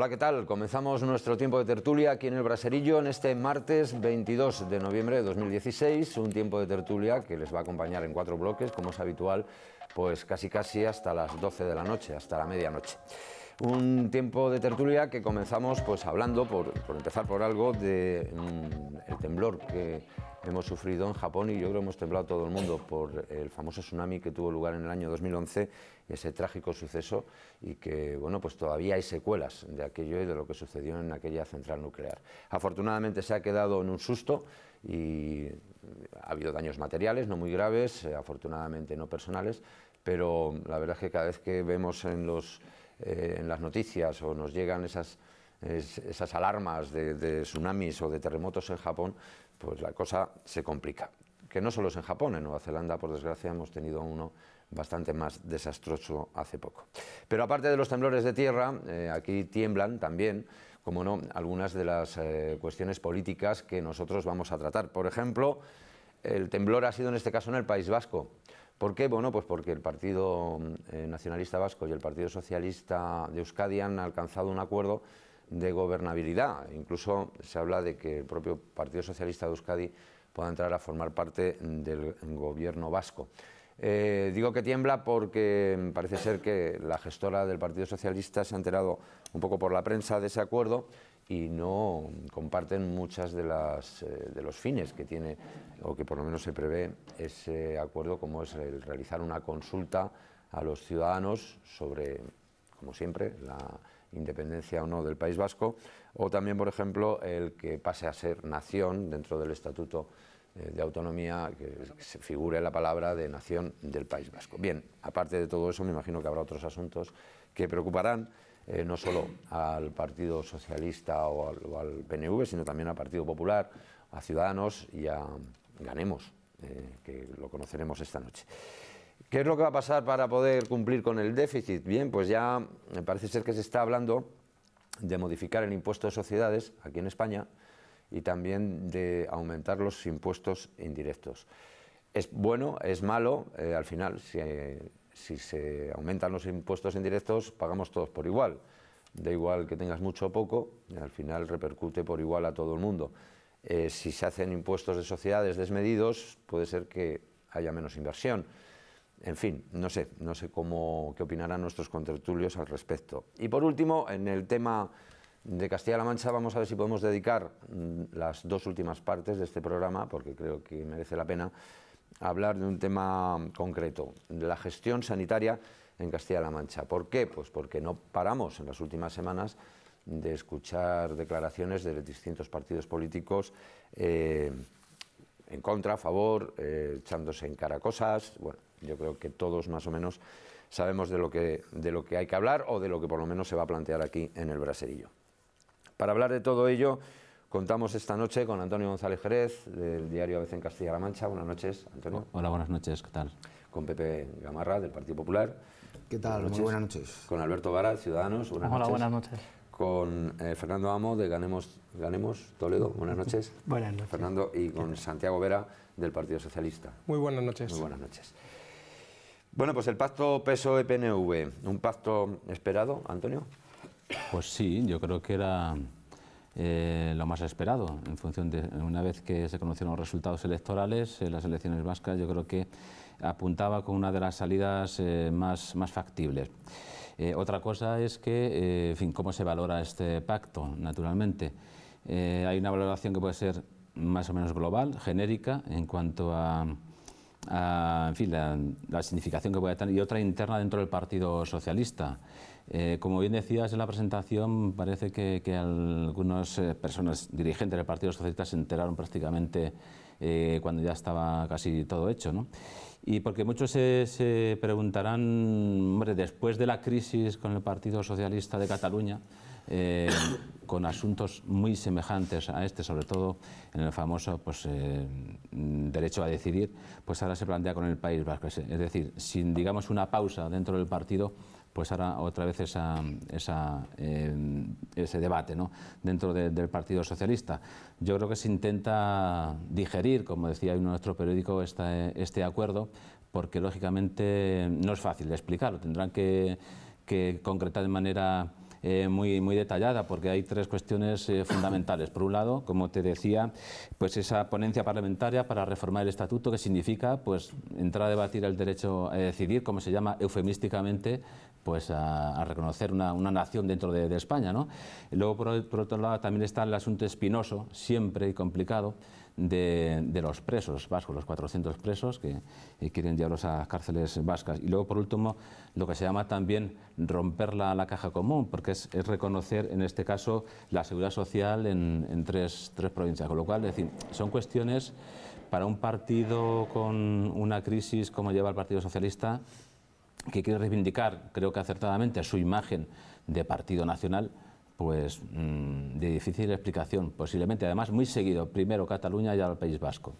Hola, ¿qué tal? Comenzamos nuestro tiempo de tertulia aquí en el Braserillo en este martes 22 de noviembre de 2016, un tiempo de tertulia que les va a acompañar en cuatro bloques, como es habitual, pues casi casi hasta las 12 de la noche, hasta la medianoche un tiempo de tertulia que comenzamos pues hablando, por, empezar por algo, de mm, el temblor que hemos sufrido en Japón y yo creo que hemos temblado todo el mundo por el famoso tsunami que tuvo lugar en el año 2011 ese trágico suceso y que bueno pues todavía hay secuelas de aquello y de lo que sucedió en aquella central nuclear. Afortunadamente se ha quedado en un susto y ha habido daños materiales no muy graves, eh, afortunadamente no personales, pero la verdad es que cada vez que vemos en los eh, en las noticias o nos llegan esas, alarmas de, tsunamis o de terremotos en Japón, pues la cosa se complica. Que no solo es en Japón, en Nueva Zelanda, por desgracia, hemos tenido uno bastante más desastroso hace poco. Pero aparte de los temblores de tierra, eh, aquí tiemblan también, como no, algunas de las eh, cuestiones políticas que nosotros vamos a tratar. Por ejemplo, el temblor ha sido en este caso en el País Vasco. ¿Por qué? Bueno, pues porque el Partido eh, Nacionalista Vasco y el Partido Socialista de Euskadi han alcanzado un acuerdo de gobernabilidad. Incluso se habla de que el propio Partido Socialista de Euskadi pueda entrar a formar parte del gobierno vasco. Eh, digo que tiembla porque parece ser que la gestora del Partido Socialista se ha enterado un poco por la prensa de ese acuerdo y no comparten muchas de, las, eh, de los fines que tiene, o que por lo menos se prevé ese acuerdo, como es el realizar una consulta a los ciudadanos sobre, como siempre, la independencia o no del País Vasco, o también, por ejemplo, el que pase a ser nación dentro del Estatuto eh, de autonomía que se figure en la palabra de nación del País Vasco. Bien, aparte de todo eso, me imagino que habrá otros asuntos que preocuparán eh, no solo al Partido Socialista o al, PNV, sino también al Partido Popular, a Ciudadanos y a Ganemos, eh, que lo conoceremos esta noche. ¿Qué es lo que va a pasar para poder cumplir con el déficit? Bien, pues ya me parece ser que se está hablando de modificar el impuesto de sociedades aquí en España y también de aumentar los impuestos indirectos. Es bueno, es malo, eh, al final, si, si se aumentan los impuestos indirectos, pagamos todos por igual. Da igual que tengas mucho o poco, al final repercute por igual a todo el mundo. Eh, si se hacen impuestos de sociedades desmedidos, puede ser que haya menos inversión. En fin, no sé, no sé cómo, qué opinarán nuestros contertulios al respecto. Y por último, en el tema de Castilla-La Mancha vamos a ver si podemos dedicar mm, las dos últimas partes de este programa, porque creo que merece la pena, a hablar de un tema concreto, de la gestión sanitaria en Castilla-La Mancha. ¿Por qué? Pues porque no paramos en las últimas semanas de escuchar declaraciones de distintos partidos políticos eh, en contra, a favor, eh, echándose en cara cosas. Bueno, yo creo que todos más o menos sabemos de lo, que, de lo que hay que hablar o de lo que por lo menos se va a plantear aquí en el braserillo. Para hablar de todo ello, contamos esta noche con Antonio González Jerez, del diario veces en Castilla-La Mancha. Buenas noches, Antonio. Hola, buenas noches, ¿qué tal? Con Pepe Gamarra, del Partido Popular. ¿Qué tal? Buenas Muy buenas noches. Con Alberto Vara, Ciudadanos. Buenas Hola, noches. buenas noches. Con eh, Fernando Amo, de Ganemos, Ganemos Toledo. Buenas noches. buenas noches. Fernando, y con Santiago Vera, del Partido Socialista. Muy buenas noches. Muy buenas noches. Bueno, pues el pacto PSOE-PNV, un pacto esperado, Antonio. Pues sí, yo creo que era eh, lo más esperado. En función de una vez que se conocieron los resultados electorales, en eh, las elecciones vascas, yo creo que apuntaba con una de las salidas eh, más, más factibles. otra cosa es que, fin, cómo se valora este pacto, naturalmente. hay una valoración que puede ser más o menos global, genérica, en cuanto a en fin, la, significación que puede tener y otra interna dentro del Partido Socialista. Eh, como bien decías en la presentación, parece que, algunas eh, personas dirigentes del Partido Socialista se enteraron prácticamente eh, cuando ya estaba casi todo hecho. ¿no? Y porque muchos se, preguntarán, hombre, después de la crisis con el Partido Socialista de Cataluña, con asuntos muy semejantes a este, sobre todo en el famoso pues, derecho a decidir, pues ahora se plantea con el País Vasco. Es decir, sin digamos una pausa dentro del partido, pues ahora otra vez esa, esa, eh, ese debate ¿no? dentro del Partido Socialista. Yo creo que se intenta digerir, como decía en nuestro periódico, este, acuerdo, porque lógicamente no es fácil de explicarlo. tendrán que, que concretar de manera eh, muy, detallada, porque hay tres cuestiones eh, fundamentales. Por un lado, como te decía, pues esa ponencia parlamentaria para reformar el estatuto, que significa pues entrar a debatir el derecho a decidir, como se llama eufemísticamente, pues a, reconocer una, nación dentro de, España. ¿no? luego, por, por otro lado, también está el asunto espinoso, siempre y complicado, de, los presos vascos, los 400 presos que eh, quieren llevarlos a cárceles vascas. Y luego, por último, lo que se llama también romper la, la caja común, porque es, reconocer, en este caso, la seguridad social en, tres, tres provincias. Con lo cual, es decir, son cuestiones para un partido con una crisis como lleva el Partido Socialista, que quiere reivindicar, creo que acertadamente, su imagen de partido nacional, pues mm, de difícil explicación, posiblemente, además muy seguido, primero Cataluña y ahora el País Vasco.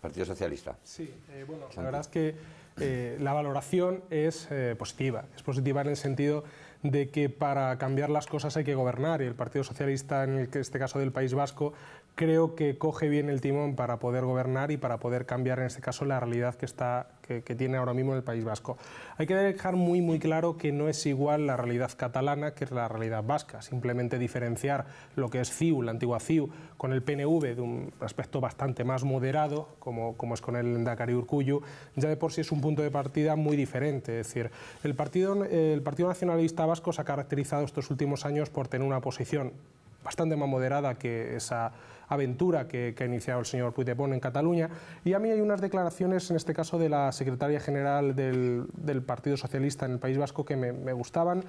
Partido Socialista. Sí, eh, bueno, la verdad es que eh, la valoración es eh, positiva. Es positiva en el sentido de que para cambiar las cosas hay que gobernar y el Partido Socialista, en el, este caso del País Vasco, creo que coge bien el timón para poder gobernar y para poder cambiar, en este caso, la realidad que está que, tiene ahora mismo en el País Vasco. Hay que dejar muy, muy claro que no es igual la realidad catalana que la realidad vasca. Simplemente diferenciar lo que es CIU, la antigua CIU, con el PNV de un aspecto bastante más moderado, como, como es con el y Urcuyu, ya de por sí es un punto de partida muy diferente. Es decir, el Partido, el partido Nacionalista Vasco se ha caracterizado estos últimos años por tener una posición bastante más moderada que esa aventura que, ha iniciado el señor Puigdemont en Cataluña. Y a mí hay unas declaraciones, en este caso de la secretaria general del, Partido Socialista en el País Vasco, que me gustaban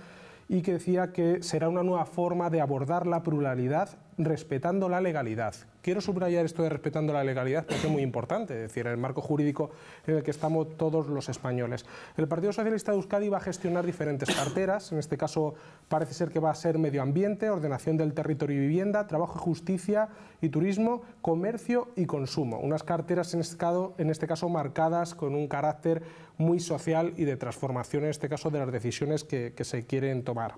y que decía que será una nueva forma de abordar la pluralidad respetando la legalidad. Quiero subrayar esto de respetando la legalidad porque es muy importante, es decir, el marco jurídico en el que estamos todos los españoles. El Partido Socialista de Euskadi va a gestionar diferentes carteras, en este caso parece ser que va a ser medio ambiente, ordenación del territorio y vivienda, trabajo y justicia y turismo, comercio y consumo. Unas carteras en este caso este marcadas con un carácter muy social y de transformación, en este caso, de las decisiones que, se quieren tomar.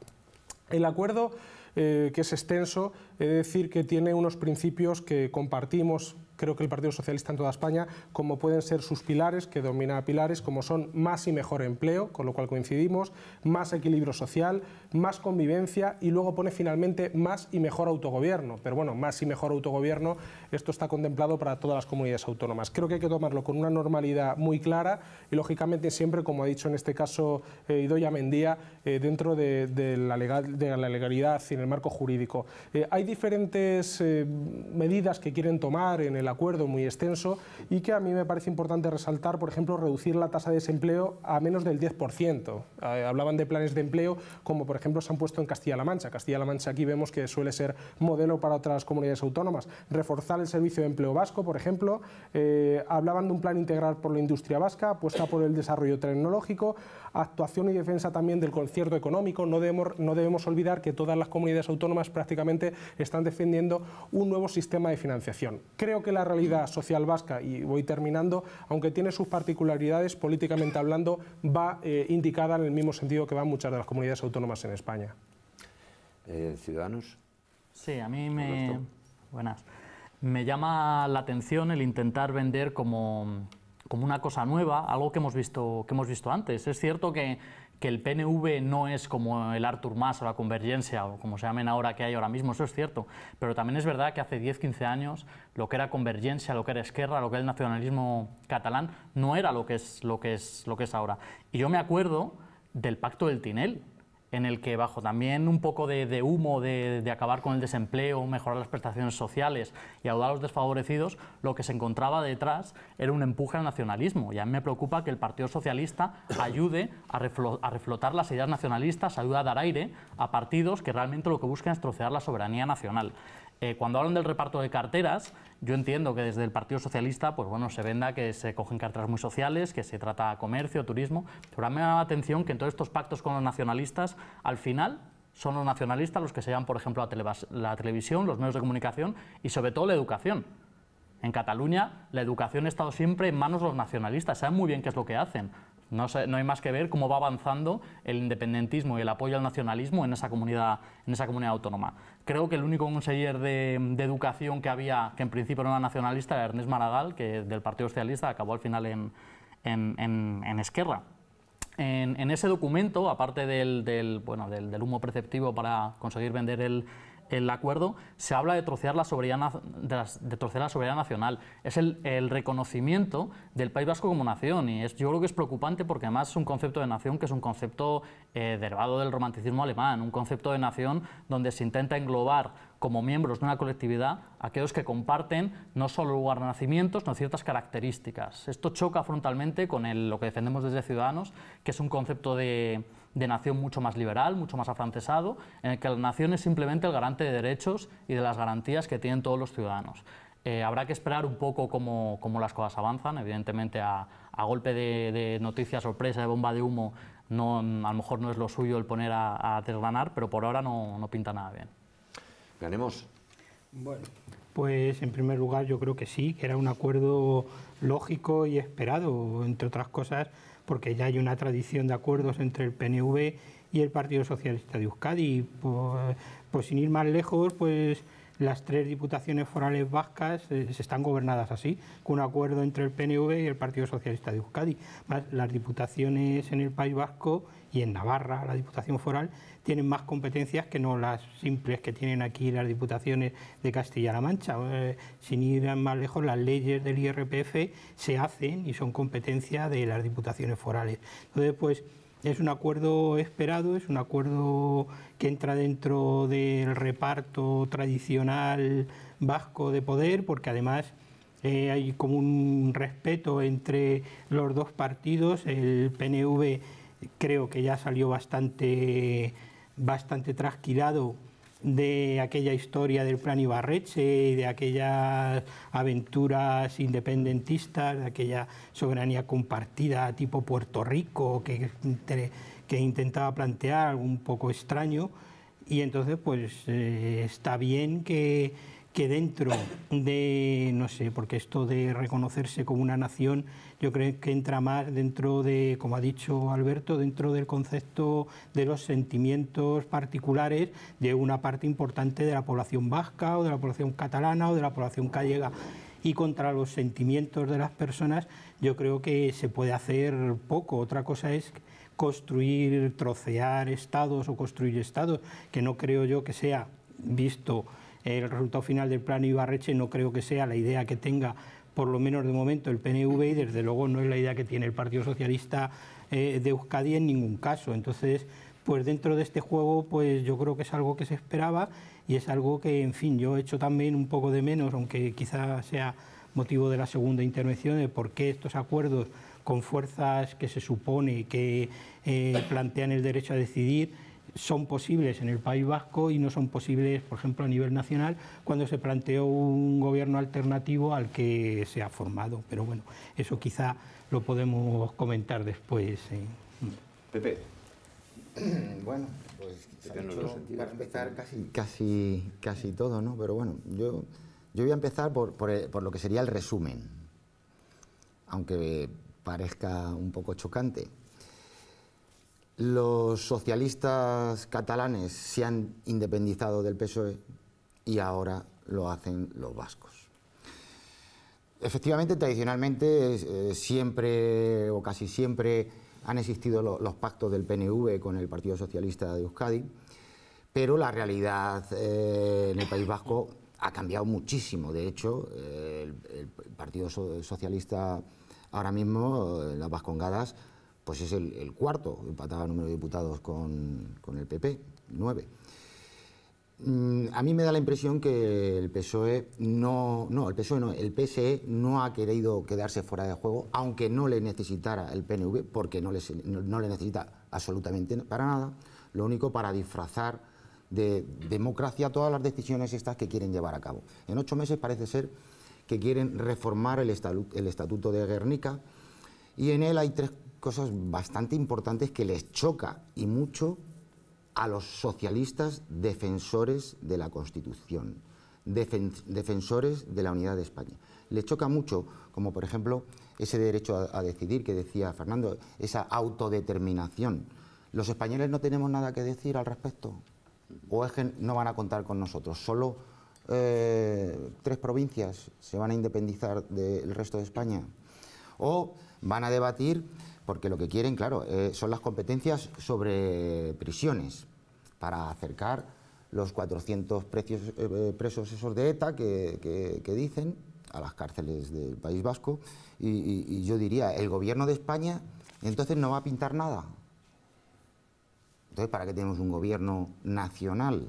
El acuerdo, eh, que es extenso, es decir que tiene unos principios que compartimos creo que el Partido Socialista en toda España, como pueden ser sus pilares, que domina pilares, como son más y mejor empleo, con lo cual coincidimos, más equilibrio social, más convivencia y luego pone finalmente más y mejor autogobierno. Pero bueno, más y mejor autogobierno, esto está contemplado para todas las comunidades autónomas. Creo que hay que tomarlo con una normalidad muy clara y lógicamente siempre, como ha dicho en este caso eh, Idoia Idoya Mendía, eh, dentro de, la legal, de, la legalidad y en el marco jurídico. Eh, hay diferentes medidas que quieren tomar en el acuerdo muy extenso y que a mí me parece importante resaltar, por ejemplo, reducir la tasa de desempleo a menos del 10%. Eh, hablaban de planes de empleo como, por ejemplo, se han puesto en Castilla-La Mancha. Castilla-La Mancha aquí vemos que suele ser modelo para otras comunidades autónomas. Reforzar el servicio de empleo vasco, por ejemplo. Eh, hablaban de un plan integral por la industria vasca, apuesta por el desarrollo tecnológico, actuación y defensa también del concierto económico. No debemos, no debemos olvidar que todas las comunidades autónomas prácticamente están defendiendo un nuevo sistema de financiación. Creo que la realidad social vasca, y voy terminando, aunque tiene sus particularidades, políticamente hablando, va eh, indicada en el mismo sentido que van muchas de las comunidades autónomas en España. Eh, ¿Ciudadanos? Sí, a mí me... Buenas. Me llama la atención el intentar vender como, como una cosa nueva, algo que hemos visto, que hemos visto antes. Es cierto que que el PNV no es como el Artur Mas o la Convergencia o como se llamen ahora que hay ahora mismo, eso es cierto, pero también es verdad que hace 10, 15 años lo que era Convergencia, lo que era Esquerra, lo que era el nacionalismo catalán no era lo que es lo es lo que es ahora. Y yo me acuerdo del Pacto del Tinel, en el que bajo también un poco de, humo de, acabar con el desempleo, mejorar las prestaciones sociales y ayudar a los desfavorecidos, lo que se encontraba detrás era un empuje al nacionalismo. Y a mí me preocupa que el Partido Socialista ayude a, a reflotar las ideas nacionalistas, ayude a dar aire a partidos que realmente lo que buscan es trocear la soberanía nacional. Eh, cuando hablan del reparto de carteras, yo entiendo que desde el Partido Socialista, pues bueno, se venda que se cogen carteras muy sociales, que se trata comercio, turismo, pero me llama la atención que en todos estos pactos con los nacionalistas, al final son los nacionalistas los que se llevan, por ejemplo, la, la televisión, los medios de comunicación y sobre todo la educación. En Cataluña la educación ha estado siempre en manos de los nacionalistas, saben muy bien qué es lo que hacen. No, no, hay más que ver cómo va avanzando el independentismo y el apoyo al nacionalismo en esa comunidad, en esa comunidad autónoma. Creo que el único conseller de, educación que había, que en principio era nacionalista, era Ernest Maragall, que del Partido Socialista acabó al final en, en, en, Esquerra. En, ese documento, aparte del, bueno, del, del humo perceptivo para conseguir vender el, el acuerdo se habla de trocear la soberanía, de, la soberanía nacional. Es el, reconocimiento del País Vasco como nación y es, yo creo que es preocupante porque además es un concepto de nación que es un concepto eh, derivado del romanticismo alemán, un concepto de nación donde se intenta englobar como miembros de una colectividad aquellos que comparten no solo lugar de nacimiento, sino ciertas características. Esto choca frontalmente con lo que defendemos desde Ciudadanos, que es un concepto de de nación mucho más liberal, mucho más afrancesado, en el que la nación es simplemente el garante de derechos y de las garantías que tienen todos los ciudadanos. Eh, habrá que esperar un poco cómo, las cosas avanzan, evidentemente a, golpe de, noticias noticia sorpresa, de bomba de humo, no, a lo mejor no es lo suyo el poner a, a desgranar, pero por ahora no, no pinta nada bien. Ganemos. Bueno, pues en primer lugar yo creo que sí, que era un acuerdo lógico y esperado, entre otras cosas, porque ya hay una tradición de acuerdos entre el PNV y el Partido Socialista de Euskadi. Pues, pues, sin ir más lejos, pues las tres diputaciones forales vascas eh, están gobernadas así, con un acuerdo entre el PNV y el Partido Socialista de Euskadi. las diputaciones en el País Vasco y en Navarra, la diputación foral, tienen más competencias que no las simples que tienen aquí las diputaciones de Castilla-La Mancha. Eh, sin ir más lejos, las leyes del IRPF se hacen y son competencia de las diputaciones forales. Entonces, pues es un acuerdo esperado, es un acuerdo que entra dentro del reparto tradicional vasco de poder, porque además eh, hay como un respeto entre los dos partidos. El PNV creo que ya salió bastante, bastante trasquilado de aquella historia del plan Ibarreche de aquellas aventuras independentistas, de aquella soberanía compartida tipo Puerto Rico que, que intentaba plantear, un poco extraño. Y entonces, pues eh, está bien que que dentro de, no sé, porque esto de reconocerse como una nación, yo creo que entra más dentro de, como ha dicho Alberto, dentro del concepto de los sentimientos particulares de una parte importante de la población vasca o de la población catalana o de la población gallega. Y contra los sentimientos de las personas yo creo que se puede hacer poco. Otra cosa es construir, trocear estados o construir estados, que no creo yo que sea visto el resultado final del plan Ibarreche no creo que sea la idea que tenga por lo menos de momento el PNV y desde luego no es la idea que tiene el Partido Socialista eh, de Euskadi en ningún caso. Entonces, pues dentro de este juego, pues yo creo que es algo que se esperaba y es algo que, en fin, yo he hecho también un poco de menos, aunque quizá sea motivo de la segunda intervención, de por qué estos acuerdos con fuerzas que se supone que eh, plantean el derecho a decidir son posibles en el País Vasco y no son posibles, por ejemplo, a nivel nacional, cuando se planteó un gobierno alternativo al que se ha formado. Pero bueno, eso quizá lo podemos comentar después. Pepe. Bueno, pues para empezar casi, casi, casi todo, ¿no? Pero bueno, yo, yo voy a empezar por, por lo que sería el resumen, aunque parezca un poco chocante los socialistas catalanes se han independizado del PSOE y ahora lo hacen los vascos. Efectivamente, tradicionalmente, eh, siempre o casi siempre han existido los pactos del PNV con el Partido Socialista de Euskadi, pero la realidad eh, en el País Vasco ha cambiado muchísimo. De hecho, eh, el, Partido Socialista ahora mismo, las Vascongadas, pues es el, el cuarto, empataba número de diputados con, el PP, nueve. Mm, a mí me da la impresión que el PSOE no, no, el PSOE no, PSE no ha querido quedarse fuera de juego, aunque no le necesitara el PNV, porque no, no le necesita absolutamente para nada, lo único para disfrazar de democracia todas las decisiones estas que quieren llevar a cabo. En ocho meses parece ser que quieren reformar el, estatuto de Guernica y en él hay tres cosas bastante importantes que les choca y mucho a los socialistas defensores de la Constitución, defensores de la unidad de España. Les choca mucho, como por ejemplo ese derecho a, decidir que decía Fernando, esa autodeterminación. ¿Los españoles no tenemos nada que decir al respecto? ¿O es que no van a contar con nosotros? ¿Solo eh, tres provincias se van a independizar del resto de España? ¿O van a debatir porque lo que quieren, claro, eh, son las competencias sobre prisiones, para acercar los 400 eh, eh, presos esos de ETA que, dicen a las cárceles del País Vasco. Y, y, yo diría, el gobierno de España entonces no va a pintar nada. Entonces, ¿para qué tenemos un gobierno nacional?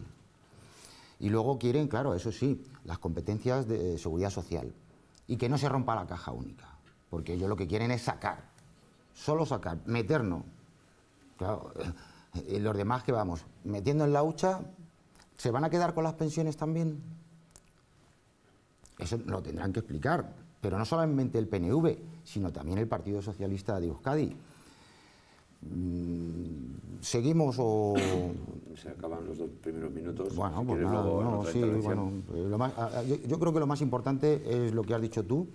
Y luego quieren, claro, eso sí, las competencias de seguridad social. Y que no se rompa la caja única, porque ellos lo que quieren es sacar solo sacar, meternos. Eh, los demás que vamos metiendo en la hucha, ¿se van a quedar con las pensiones también? Eso lo tendrán que explicar, pero no solamente el PNV, sino también el Partido Socialista de Euskadi. Mm, ¿Seguimos o...? Se acaban los dos primeros minutos. Bueno, por pues nada, yo, creo que lo más importante es lo que has dicho tú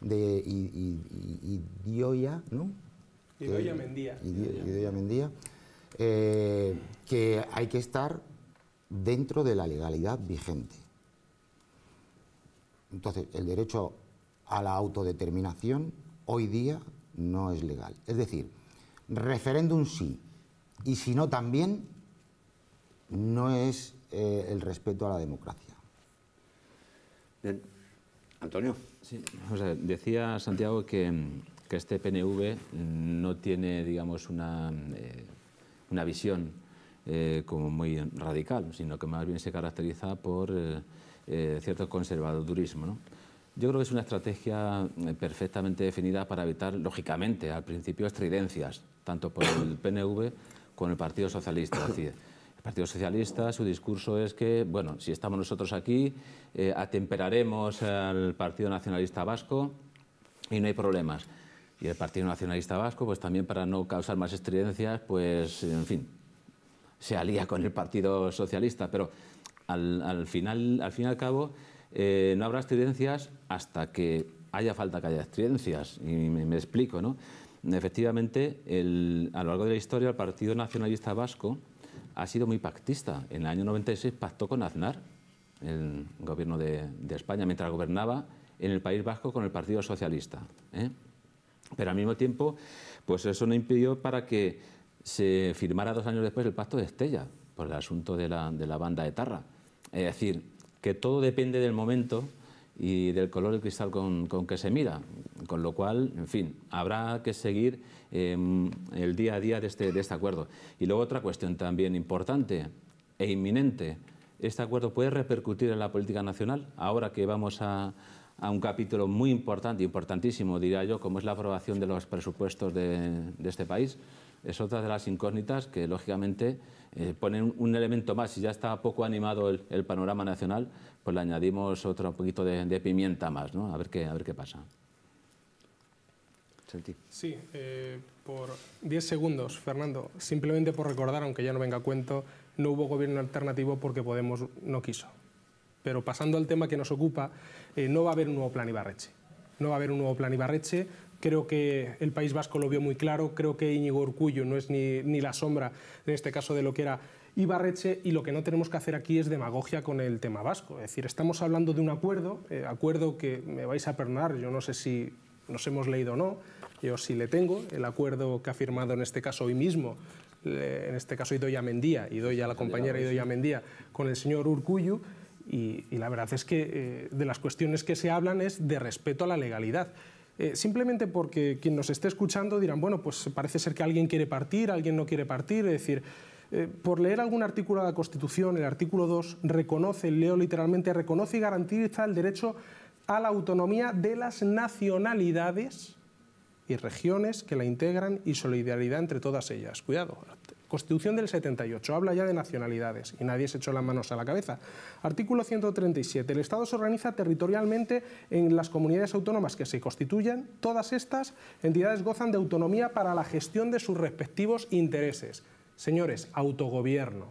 de, y, ¿no? Y Mendía. a eh, Mendía. que hay que estar dentro de la legalidad vigente. Entonces, el derecho a la autodeterminación hoy día no es legal. Es decir, referéndum sí, y si no también, no es eh, el respeto a la democracia. Antonio. decía Santiago que este PNV no tiene, digamos, una, eh, visión eh, como muy radical, sino que más bien se caracteriza por eh, cierto conservadurismo. ¿no? Yo creo que es una estrategia perfectamente definida para evitar, lógicamente, al principio estridencias, tanto por el PNV como el Partido Socialista. el Partido Socialista, su discurso es que, bueno, si estamos nosotros aquí, atemperaremos al Partido Nacionalista Vasco y no hay problemas. Y el Partido Nacionalista Vasco, pues también para no causar más estridencias, pues en fin, se alía con el Partido Socialista. Pero al, final, al fin y al cabo, eh, no habrá estridencias hasta que haya falta que haya estridencias. Y me, explico, ¿no? Efectivamente, a lo largo de la historia, el Partido Nacionalista Vasco ha sido muy pactista. En el año 96 pactó con Aznar, el gobierno de, de España, mientras gobernaba en el País Vasco con el Partido Socialista. ¿eh? Pero al mismo tiempo, pues eso no impidió para que se firmara dos años después el pacto de Estella, por el asunto de la, de la banda Es decir, que todo depende del momento y del color del cristal con, que se mira. Con lo cual, en fin, habrá que seguir em, el día a día de este, de este acuerdo. Y luego otra cuestión también importante e inminente. ¿Este acuerdo puede repercutir en la política nacional ahora que vamos a, a un capítulo muy importante, importantísimo diría yo, como es la aprobación de los presupuestos de, este país. Es otra de las incógnitas que, lógicamente, eh, ponen un elemento más. Si ya está poco animado el, panorama nacional, pues le añadimos otro poquito de, pimienta más, ¿no? A ver qué, a ver qué pasa. Sí, eh, por diez segundos, Fernando. Simplemente por recordar, aunque ya no venga a cuento, no hubo gobierno alternativo porque Podemos no quiso. Pero pasando al tema que nos ocupa, eh, no va a haber un nuevo plan Ibarreche. No va a haber un nuevo plan Ibarreche. Creo que el País Vasco lo vio muy claro. Creo que Íñigo Orcullo no es ni, la sombra, en este caso, de lo que era Ibarreche y lo que no tenemos que hacer aquí es demagogia con el tema vasco. Es decir, estamos hablando de un acuerdo, eh, acuerdo que me vais a perdonar, yo no sé si nos hemos leído o no, yo sí le tengo, el acuerdo que ha firmado en este caso hoy mismo, en este caso Idoya Mendía, Idoya la compañera Idoya Mendía, con el señor Urcuyu, y, la verdad es que eh, de las cuestiones que se hablan es de respeto a la legalidad. Eh, simplemente porque quien nos esté escuchando dirán, bueno, pues parece ser que alguien quiere partir, alguien no quiere partir, es decir, eh, por leer algún artículo de la Constitución, el artículo 2 reconoce, leo literalmente, reconoce y garantiza el derecho a la autonomía de las nacionalidades y regiones que la integran y solidaridad entre todas ellas. Cuidado, Constitución del 78 habla ya de nacionalidades y nadie se echó las manos a la cabeza. Artículo 137. El Estado se organiza territorialmente en las comunidades autónomas que se constituyen. Todas estas entidades gozan de autonomía para la gestión de sus respectivos intereses. Señores, autogobierno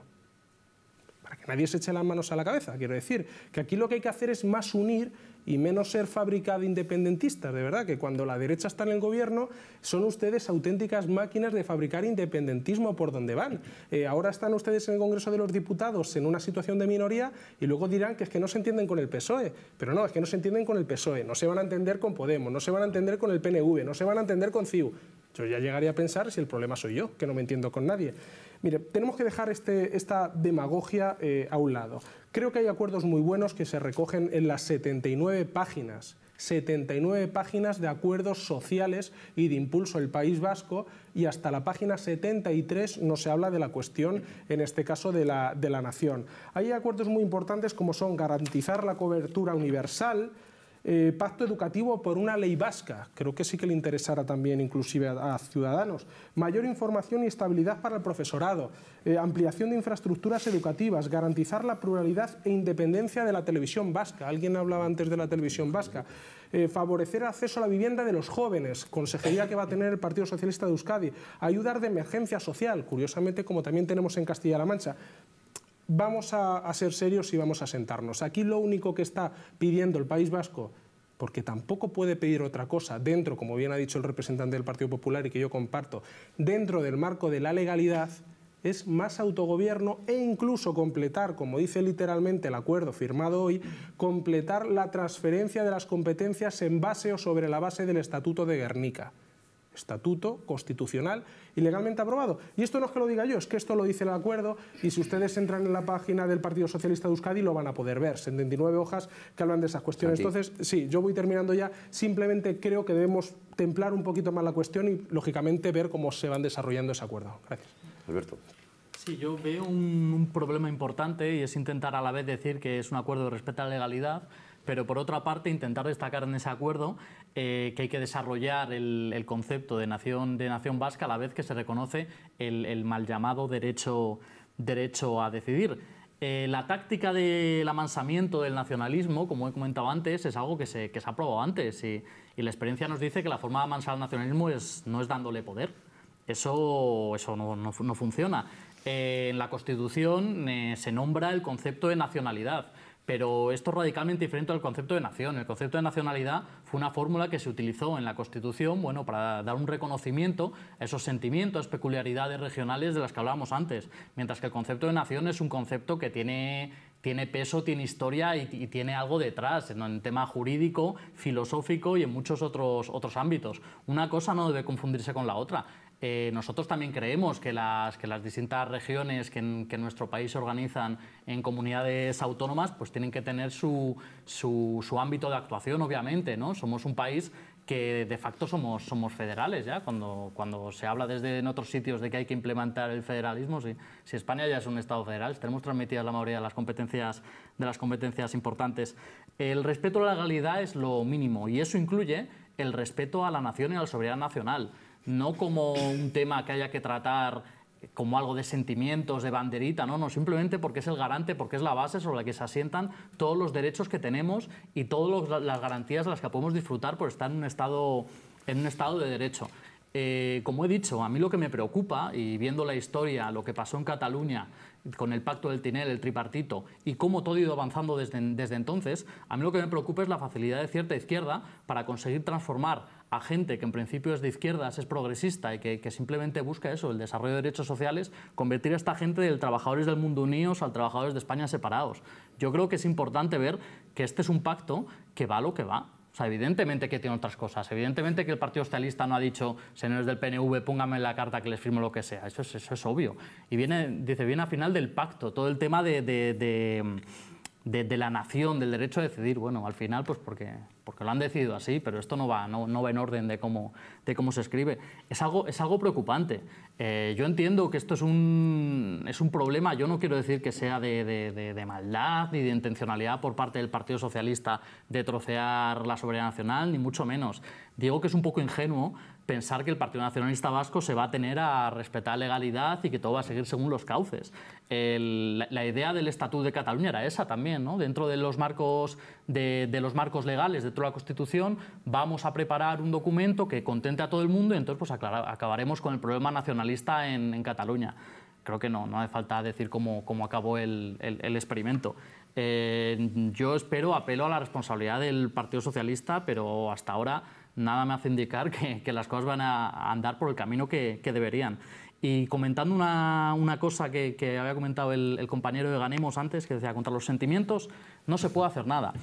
para que nadie se eche las manos a la cabeza. Quiero decir que aquí lo que hay que hacer es más unir y menos ser fábrica independentista, independentistas, de verdad, que cuando la derecha está en el gobierno son ustedes auténticas máquinas de fabricar independentismo por donde van. Eh, ahora están ustedes en el Congreso de los Diputados en una situación de minoría y luego dirán que es que no se entienden con el PSOE, pero no, es que no se entienden con el PSOE, no se van a entender con Podemos, no se van a entender con el PNV, no se van a entender con CIU. Yo ya llegaría a pensar si el problema soy yo, que no me entiendo con nadie. Mire, tenemos que dejar este, esta demagogia eh, a un lado. Creo que hay acuerdos muy buenos que se recogen en las 79 páginas 79 páginas de acuerdos sociales y de impulso del País Vasco y hasta la página 73 no se habla de la cuestión, en este caso, de la, de la nación. Hay acuerdos muy importantes como son garantizar la cobertura universal, eh, pacto educativo por una ley vasca. Creo que sí que le interesará también inclusive a, ciudadanos. Mayor información y estabilidad para el profesorado, eh, ampliación de infraestructuras educativas, garantizar la pluralidad e independencia de la televisión vasca. Alguien hablaba antes de la televisión vasca. Eh, favorecer acceso a la vivienda de los jóvenes, consejería que va a tener el Partido Socialista de Euskadi, ayudar de emergencia social, curiosamente como también tenemos en Castilla-La Mancha vamos a, ser serios y vamos a sentarnos. Aquí lo único que está pidiendo el País Vasco porque tampoco puede pedir otra cosa dentro, como bien ha dicho el representante del Partido Popular y que yo comparto, dentro del marco de la legalidad, es más autogobierno e incluso completar, como dice literalmente el acuerdo firmado hoy, completar la transferencia de las competencias en base o sobre la base del Estatuto de Guernica estatuto constitucional y legalmente aprobado. Y esto no es que lo diga yo, es que esto lo dice el acuerdo y si ustedes entran en la página del Partido Socialista de Euskadi lo van a poder ver, 79 hojas que hablan de esas cuestiones. Entonces, sí, yo voy terminando ya, simplemente creo que debemos templar un poquito más la cuestión y, lógicamente, ver cómo se van desarrollando ese acuerdo. Gracias. Alberto. Sí, yo veo un, un problema importante y es intentar a la vez decir que es un acuerdo respeto a la legalidad, pero por otra parte intentar destacar en ese acuerdo eh, que hay que desarrollar el, concepto de nación, de nación vasca a la vez que se reconoce el, mal llamado derecho, derecho a decidir. Eh, la táctica del amansamiento del nacionalismo, como he comentado antes, es algo que se, que ha probado antes y, la experiencia nos dice que la forma de amansar al nacionalismo es, no es dándole poder. Eso, eso no, funciona. Eh, en la Constitución se nombra el concepto de nacionalidad. Pero esto es radicalmente diferente al concepto de nación. El concepto de nacionalidad fue una fórmula que se utilizó en la Constitución para dar un reconocimiento a esos sentimientos, peculiaridades regionales de las que hablábamos antes. Mientras que el concepto de nación es un concepto que tiene peso, tiene historia y, tiene algo detrás, en el tema jurídico, filosófico y en muchos otros ámbitos. Una cosa no debe confundirse con la otra. Eh, nosotros también creemos que las, distintas regiones que en, nuestro país se organizan en comunidades autónomas pues tienen que tener su, ámbito de actuación, obviamente. ¿no? Somos un país que de facto somos, federales ya, cuando, se habla desde en otros sitios de que hay que implementar el federalismo, si, España ya es un Estado federal, tenemos transmitidas la mayoría de las competencias, importantes. El respeto a la legalidad es lo mínimo y eso incluye el respeto a la nación y a la soberanía nacional no como un tema que haya que tratar como algo de sentimientos, de banderita, no, no, simplemente porque es el garante, porque es la base sobre la que se asientan todos los derechos que tenemos y todas las garantías de las que podemos disfrutar por estar en un estado, en un estado de derecho. Eh, como he dicho, a mí lo que me preocupa, y viendo la historia, lo que pasó en Cataluña con el pacto del Tinel, el tripartito, y cómo todo ha ido avanzando desde entonces, a mí lo que me preocupa es la facilidad de cierta izquierda para conseguir transformar a gente que en principio es de izquierdas, es progresista y que, simplemente busca eso, el desarrollo de derechos sociales, convertir a esta gente del trabajadores del mundo unidos al trabajadores de España separados. Yo creo que es importante ver que este es un pacto que va lo que va. O sea, evidentemente que tiene otras cosas. Evidentemente que el Partido Socialista no ha dicho, señores del PNV, pónganme en la carta que les firmo lo que sea. Eso es, obvio. Y viene, dice, bien al final del pacto, todo el tema de, de la nación, del derecho a decidir. Bueno, al final, pues porque porque lo han decidido así, pero esto no va, no, no va en orden de cómo, de cómo se escribe. Es algo, es algo preocupante. Eh, yo entiendo que esto es un, es un problema, yo no quiero decir que sea de, de, de maldad ni de intencionalidad por parte del Partido Socialista de trocear la soberanía nacional, ni mucho menos. Digo que es un poco ingenuo pensar que el Partido Nacionalista Vasco se va a tener a respetar legalidad y que todo va a seguir según los cauces. la, idea del Estatuto de Cataluña era esa también, ¿no? Dentro de los marcos de, los marcos legales dentro de la Constitución vamos a preparar un documento que contente a todo el mundo y entonces pues acabaremos con el problema nacionalista en, Cataluña. Creo que no, no hace falta decir cómo, cómo acabó el, experimento. Eh, yo espero, apelo a la responsabilidad del Partido Socialista, pero hasta ahora nada me hace indicar que, las cosas van a andar por el camino que, deberían. Y comentando una, cosa que, había comentado el, compañero de Ganemos antes, que decía, contra los sentimientos no se puede hacer nada.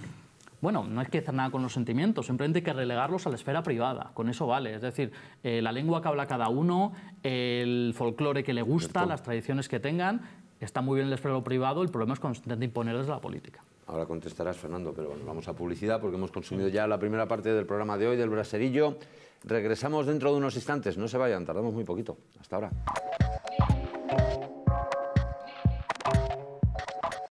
Bueno, no hay que hacer nada con los sentimientos, simplemente hay que relegarlos a la esfera privada, con eso vale. Es decir, eh, la lengua que habla cada uno, el folclore que le gusta, las tradiciones que tengan, está muy bien el esfero privado, el problema es cuando se intenta imponerles la política. Ahora contestarás, Fernando, pero bueno, vamos a publicidad porque hemos consumido ya la primera parte del programa de hoy del Braserillo. Regresamos dentro de unos instantes, no se vayan, tardamos muy poquito. Hasta ahora.